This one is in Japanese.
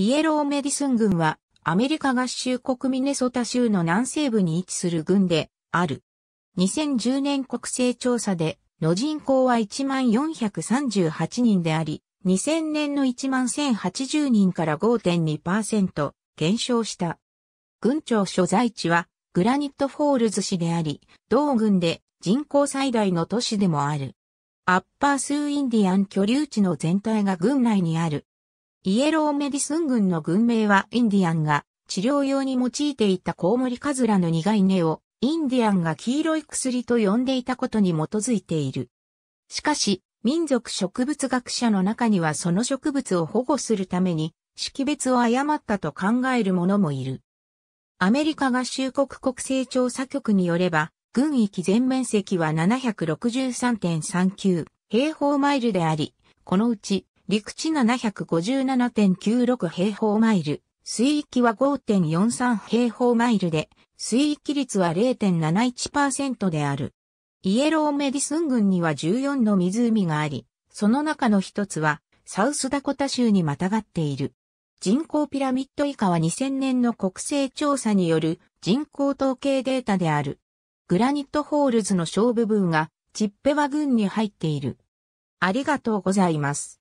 イエローメディスン軍は、アメリカ合衆国ミネソタ州の南西部に位置する軍である。2010年国勢調査で、の人口は1438人であり、2000年の11080人から5.2%減少した。軍庁所在地はグラニットフォールズ市であり、同軍で人口最大の都市でもある。アッパースーインディアン居留地の全体が軍内にあるイエローメディスン軍の軍名はインディアンが治療用に用いていたコウモリカズラの苦い根をインディアンが黄色い薬と呼んでいたことに基づいている。しかし、民族植物学者の中にはその植物を保護するために識別を誤ったと考える者もいる。アメリカ合衆国国勢調査局によれば、軍域全面積は763.39平方マイルであり、このうち陸地757.96平方マイル、水域は5.43平方マイルで、水域率は0.71%である。イエローメディスン群には14の湖があり、その中の一つは、サウスダコタ州にまたがっている。人口ピラミッド以下は2000年の国勢調査による人口統計データである。グラニットホールズの小部分がチッペワ群に入っている。ありがとうございます。